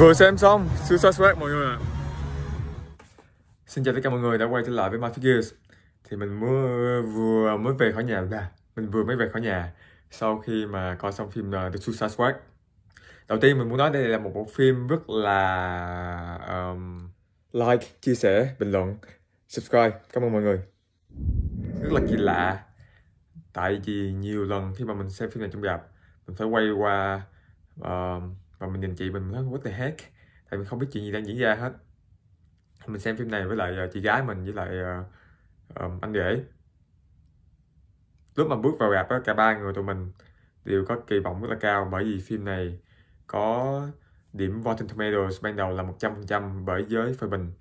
Vừa xem xong Suicide Squad mọi người ạ Xin chào tất cả mọi người đã quay trở lại với My Figures Thì mình mới, vừa mới về khỏi nhà ra à. Mình vừa mới về khỏi nhà Sau khi mà coi xong phim ờ, The Suicide Squad Đầu tiên mình muốn nói đây là một bộ phim rất là um, Like, chia sẻ, bình luận, subscribe Cảm ơn mọi người Rất là kỳ lạ Tại vì nhiều lần khi mà mình xem phim này trong gặp Mình phải quay qua um, và mình nhìn chị mình nói what the heck tại mình không biết chuyện gì đang diễn ra hết mình xem phim này với lại ờ, chị gái mình với lại uh, anh rể lúc mà bước vào gặp cả ba người tụi mình đều có kỳ vọng rất là cao bởi vì phim này có điểm Rotten Tomatoes ban đầu là 100% bởi giới phê bình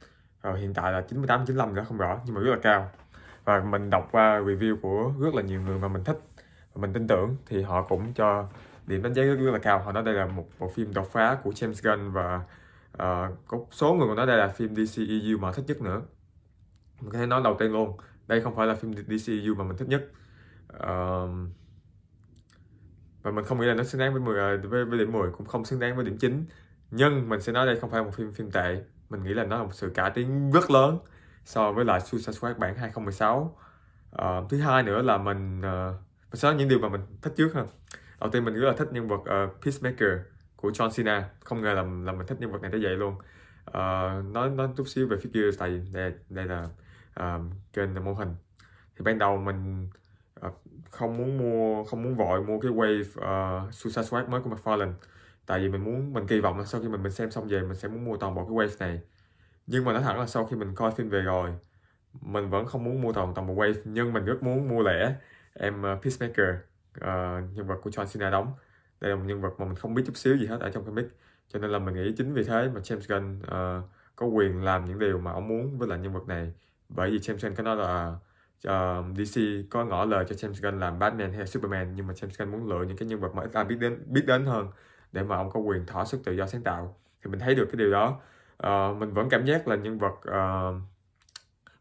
và hiện tại là 98 95 nữa không rõ nhưng mà rất là cao và mình đọc qua review của rất là nhiều người mà mình thích và mình tin tưởng thì họ cũng cho điểm đánh giá rất là cao họ nói đây là một bộ phim đột phá của James Gunn và uh, có số người còn nói đây là phim DCEU mà thích nhất nữa mình có thể nói đầu tiên luôn đây không phải là phim DCEU mà mình thích nhất uh, và mình không nghĩ là nó xứng đáng với 10 ờ, với, với điểm 10 cũng không xứng đáng với điểm 9 nhưng mình sẽ nói đây không phải một phim phim tệ mình nghĩ là nó là một sự cải tiến rất lớn so với lại Suicide Squad bản 2016 uh, ờ, thứ hai nữa là mình uh, mình sẽ nói những điều mà mình thích trước ha đầu tiên mình rất là thích nhân vật uh, Peacemaker của John Cena không ngờ là là mình thích nhân vật này tới vậy luôn uh, nói nói chút xíu về figure tại đây, đây là uh, kênh mô hình thì ban đầu mình uh, không muốn mua không muốn vội mua cái wave uh, Suicide Squad mới của McFarlane tại vì mình muốn mình kỳ vọng là sau khi mình mình xem xong về mình sẽ muốn mua toàn bộ cái wave này nhưng mà nói thẳng là sau khi mình coi phim về rồi mình vẫn không muốn mua toàn toàn bộ wave nhưng mình rất muốn mua lẻ em uh, Peacemaker uh, nhân vật của John Cena đóng đây là một nhân vật mà mình không biết chút xíu gì hết ở trong comic cho nên là mình nghĩ chính vì thế mà James Gunn uh, có quyền làm những điều mà ông muốn với lại nhân vật này bởi vì James Gunn có nói là uh, ờ, DC có ngỏ lời cho James Gunn làm Batman hay Superman nhưng mà James Gunn muốn lựa những cái nhân vật mà ít ai biết đến biết đến hơn để mà ông có quyền thỏa sức tự do sáng tạo thì mình thấy được cái điều đó uh, mình vẫn cảm giác là nhân vật uh,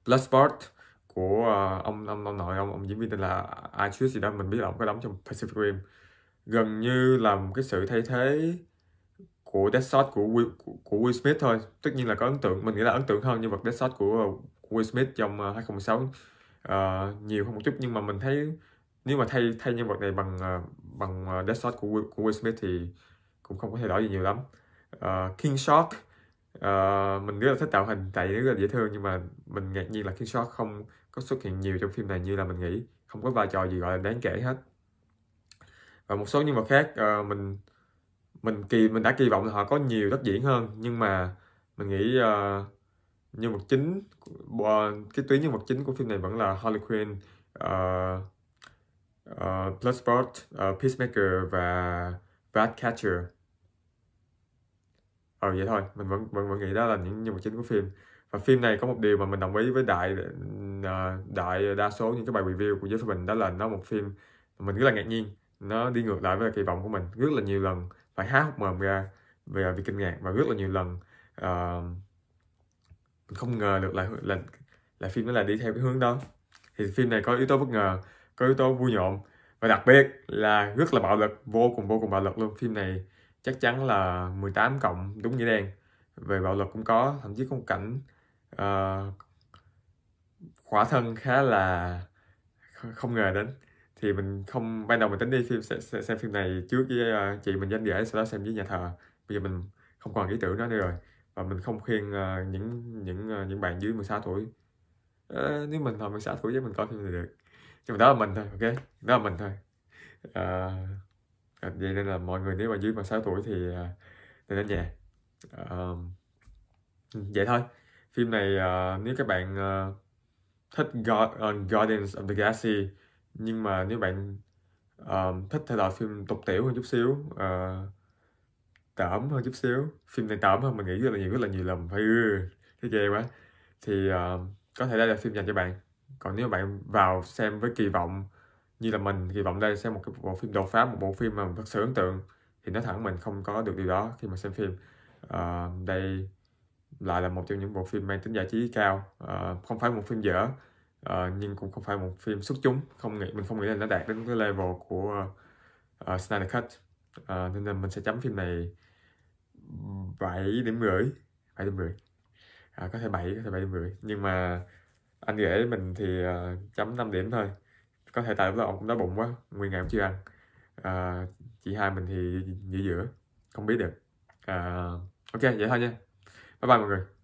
Bloodsport của ờ, ông ông ông nội ông ông diễn viên tên là Atrius gì đó mình biết là ông có đóng trong Pacific Rim gần như là một cái sự thay thế của Death Shot của Will, của Will Smith thôi tất nhiên là có ấn tượng mình nghĩ là ấn tượng hơn nhân vật Death Shot của Will Smith trong 2016 ờ, uh, ờ, nhiều hơn một chút nhưng mà mình thấy nếu mà thay thay nhân vật này bằng bằng Death Shot của Will, của Will Smith thì cũng không có thay đổi gì nhiều lắm uh, King Shark Ờ, mình rất là thích tạo hình tại vì rất là dễ thương nhưng mà mình ngạc nhiên là khiến shot không có xuất hiện nhiều trong phim này như là mình nghĩ không có vai trò gì gọi là đáng kể hết và một số nhân vật khác uh, mình mình kỳ mình đã kỳ vọng là họ có nhiều đất diễn hơn nhưng mà mình nghĩ uh, nhân vật chính uh, cái tuyến nhân vật chính của phim này vẫn là Harley Quinn uh, uh, Bloodsport, uh, Peacemaker và Ratcatcher ờ vậy thôi mình vẫn vẫn vẫn nghĩ đó là những nhân vật chính của phim và phim này có một điều mà mình đồng ý với đại ờ, đại đa số những cái bài review của giới phê bình đó là nó một phim mình rất là ngạc nhiên nó đi ngược lại với kỳ vọng của mình rất là nhiều lần phải há hốc mồm ra về việc kinh ngạc và rất là nhiều lần uh, không ngờ được là là là phim nó lại đi theo cái hướng đó thì phim này có yếu tố bất ngờ có yếu tố vui nhộn và đặc biệt là rất là bạo lực vô cùng vô cùng bạo lực luôn phim này chắc chắn là 18 cộng đúng nghĩa đen về bạo lực cũng có thậm chí có một cảnh uh, khỏa thân khá là không ngờ đến thì mình không ban đầu mình tính đi phim sẽ, xem phim này trước với uh, chị mình danh để sau đó xem với nhà thờ bây giờ mình không còn ý tưởng đó nữa rồi và mình không khuyên uh, những những uh, những bạn dưới 16 tuổi uh, nếu mình là 16 tuổi với mình coi phim này được nhưng mà đó là mình thôi ok đó là mình thôi uh, à, vậy nên là mọi người nếu mà dưới 16 tuổi thì à, nên đến nhà à, vậy thôi phim này à, nếu các bạn à, thích ờ, Guardians of the Galaxy nhưng mà nếu bạn uh, thích thể loại phim tục tiểu hơn chút xíu uh, tởm hơn chút xíu phim này tởm hơn mình nghĩ rất là nhiều rất là nhiều lầm phải ừ, thấy ghê quá thì uh, có thể đây là phim dành cho bạn còn nếu bạn vào xem với kỳ vọng như là mình kỳ vọng đây sẽ một cái bộ phim đột phá một bộ phim mà thật sự ấn tượng thì nói thẳng mình không có được điều đó khi mà xem phim à, đây lại là một trong những bộ phim mang tính giải trí cao à, không phải một phim dở à, nhưng cũng không phải một phim xuất chúng không nghĩ mình không nghĩ là nó đạt đến cái level của uh, Snyder Cut à, nên là mình sẽ chấm phim này 7 điểm rưỡi 7 điểm rưỡi à, có thể 7 có thể 7 điểm rưỡi nhưng mà anh rể mình thì uh, chấm 5 điểm thôi có thể tại lúc đó ông cũng đói bụng quá nguyên ngày cũng chưa ăn à, chị hai mình thì giữa giữa không biết được à, ok vậy thôi nha bye bye mọi người